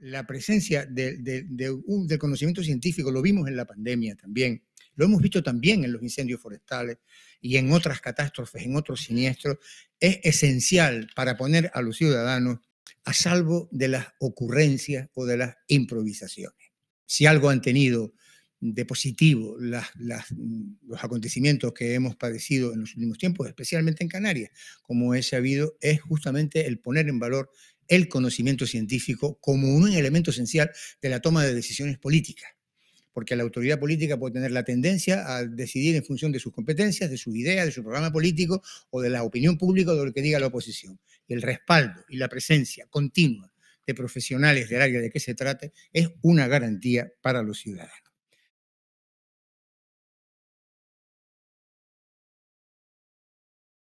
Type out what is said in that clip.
la presencia del conocimiento científico, lo vimos en la pandemia también, lo hemos visto también en los incendios forestales y en otras catástrofes, en otros siniestros, es esencial para poner a los ciudadanos a salvo de las ocurrencias o de las improvisaciones. Si algo han tenido de positivo los acontecimientos que hemos padecido en los últimos tiempos, especialmente en Canarias, como es sabido, es justamente el poner en valor el conocimiento científico como un elemento esencial de la toma de decisiones políticas. Porque la autoridad política puede tener la tendencia a decidir en función de sus competencias, de sus ideas, de su programa político o de la opinión pública o de lo que diga la oposición. Y el respaldo y la presencia continua de profesionales del área de que se trate es una garantía para los ciudadanos.